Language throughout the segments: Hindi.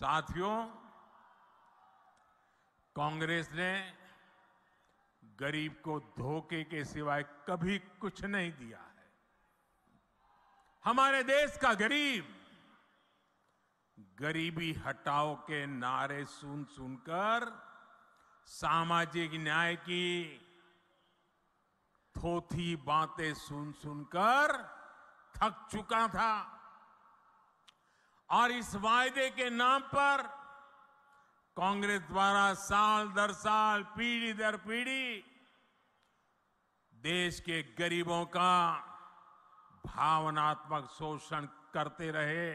साथियों कांग्रेस ने गरीब को धोखे के सिवाय कभी कुछ नहीं दिया है हमारे देश का गरीब गरीबी हटाओ के नारे सुन सुनकर सामाजिक न्याय की थोथी बातें सुन सुनकर थक चुका था और इस वायदे के नाम पर कांग्रेस द्वारा साल दर साल पीढ़ी दर पीढ़ी देश के गरीबों का भावनात्मक शोषण करते रहे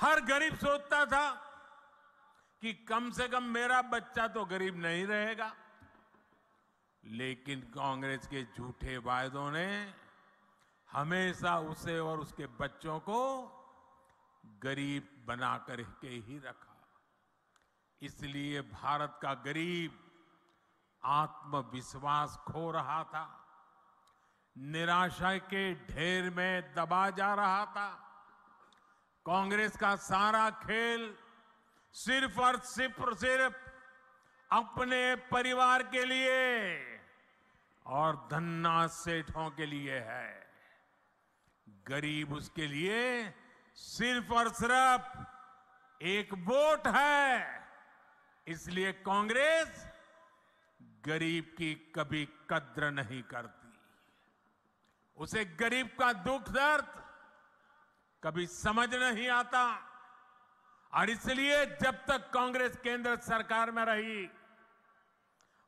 हर गरीब सोचता था कि कम से कम मेरा बच्चा तो गरीब नहीं रहेगा लेकिन कांग्रेस के झूठे वायदों ने हमेशा उसे और उसके बच्चों को गरीब बना करके ही रखा इसलिए भारत का गरीब आत्मविश्वास खो रहा था निराशा के ढेर में दबा जा रहा था कांग्रेस का सारा खेल सिर्फ और सिर्फ सिर्फ अपने परिवार के लिए और धन्ना सेठों के लिए है गरीब उसके लिए सिर्फ और सिर्फ एक वोट है इसलिए कांग्रेस गरीब की कभी कद्र नहीं करती उसे गरीब का दुख दर्द कभी समझ नहीं आता और इसलिए जब तक कांग्रेस केंद्र सरकार में रही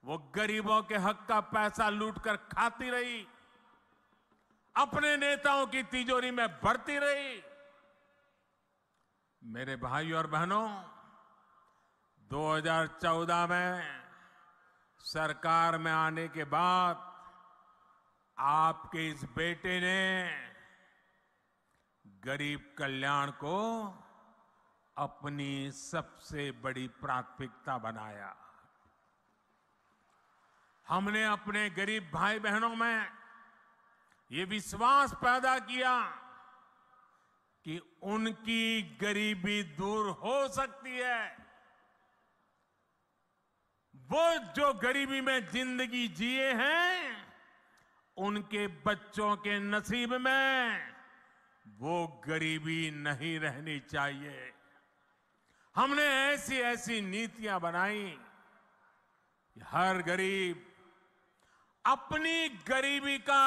वो गरीबों के हक का पैसा लूटकर खाती रही अपने नेताओं की तिजोरी में भरती रही मेरे भाई और बहनों 2014 में सरकार में आने के बाद आपके इस बेटे ने गरीब कल्याण को अपनी सबसे बड़ी प्राथमिकता बनाया हमने अपने गरीब भाई बहनों में ये विश्वास पैदा किया कि उनकी गरीबी दूर हो सकती है वो जो गरीबी में जिंदगी जिए हैं उनके बच्चों के नसीब में वो गरीबी नहीं रहनी चाहिए हमने ऐसी ऐसी नीतियां बनाई हर गरीब अपनी गरीबी का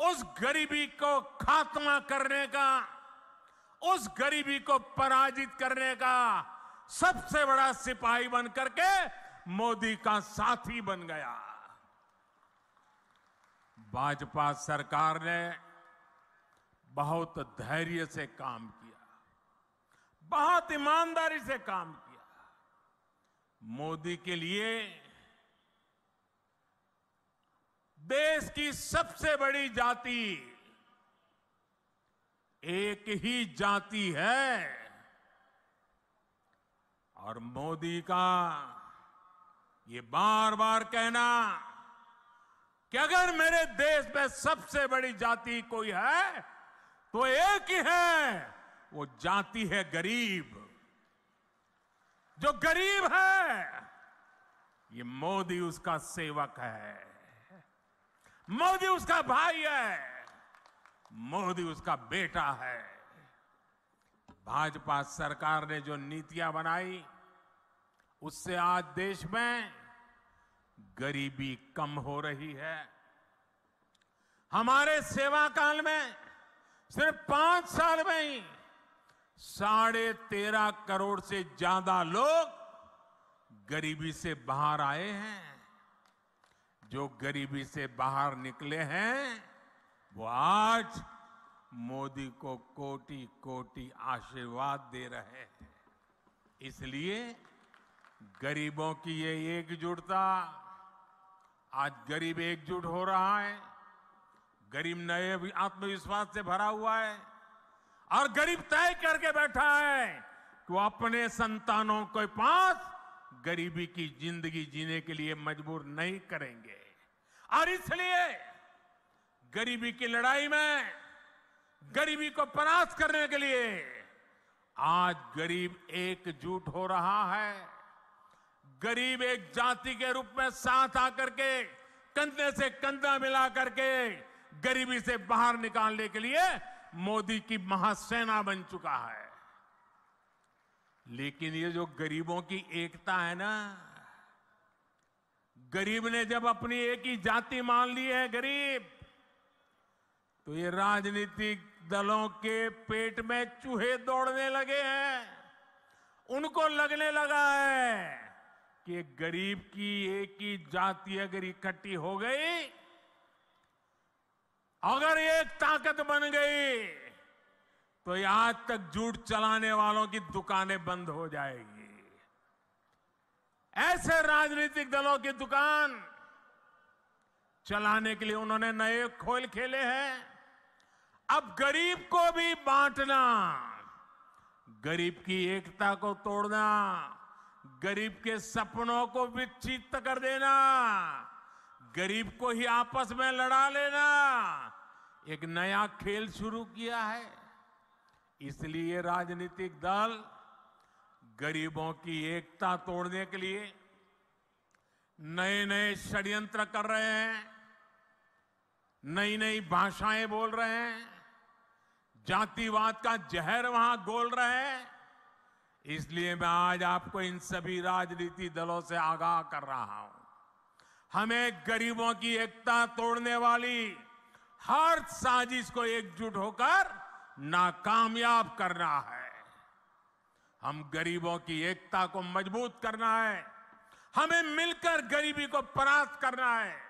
उस गरीबी को खात्मा करने का उस गरीबी को पराजित करने का सबसे बड़ा सिपाही बन करके मोदी का साथी बन गया भाजपा सरकार ने बहुत धैर्य से काम किया बहुत ईमानदारी से काम किया मोदी के लिए देश की सबसे बड़ी जाति एक ही जाति है और मोदी का ये बार बार कहना कि अगर मेरे देश में सबसे बड़ी जाति कोई है तो एक ही है वो जाति है गरीब जो गरीब है ये मोदी उसका सेवक है मोदी उसका भाई है मोदी उसका बेटा है भाजपा सरकार ने जो नीतियां बनाई उससे आज देश में गरीबी कम हो रही है हमारे सेवा काल में सिर्फ पांच साल में ही साढ़े तेरह करोड़ से ज्यादा लोग गरीबी से बाहर आए हैं जो गरीबी से बाहर निकले हैं वो आज मोदी को कोटि कोटि आशीर्वाद दे रहे हैं इसलिए गरीबों की ये एकजुटता आज गरीब एकजुट हो रहा है गरीब नए आत्मविश्वास से भरा हुआ है और गरीब तय करके बैठा है कि वो अपने संतानों के पास गरीबी की जिंदगी जीने के लिए मजबूर नहीं करेंगे और इसलिए गरीबी की लड़ाई में गरीबी को परास्त करने के लिए आज गरीब एकजुट हो रहा है गरीब एक जाति के रूप में साथ आकर के कंधे से कंधा मिला करके गरीबी से बाहर निकालने के लिए मोदी की महासेना बन चुका है लेकिन ये जो गरीबों की एकता है ना गरीब ने जब अपनी एक ही जाति मान ली है गरीब तो ये राजनीतिक दलों के पेट में चूहे दौड़ने लगे हैं उनको लगने लगा है कि गरीब की एक ही जाति अगर इकट्ठी हो गई अगर एक ताकत बन गई तो आज तक झूठ चलाने वालों की दुकानें बंद हो जाएगी ऐसे राजनीतिक दलों की दुकान चलाने के लिए उन्होंने नए खोल खेले हैं अब गरीब को भी बांटना गरीब की एकता को तोड़ना गरीब के सपनों को विचित कर देना गरीब को ही आपस में लड़ा लेना एक नया खेल शुरू किया है इसलिए राजनीतिक दल गरीबों की एकता तोड़ने के लिए नए नए षड्यंत्र कर रहे हैं नई नई भाषाएं बोल रहे हैं जातिवाद का जहर वहां गोल रहे हैं इसलिए मैं आज आपको इन सभी राजनीति दलों से आगाह कर रहा हूं हमें गरीबों की एकता तोड़ने वाली हर साजिश को एकजुट होकर नाकामयाब करना है हम गरीबों की एकता को मजबूत करना है हमें मिलकर गरीबी को परास्त करना है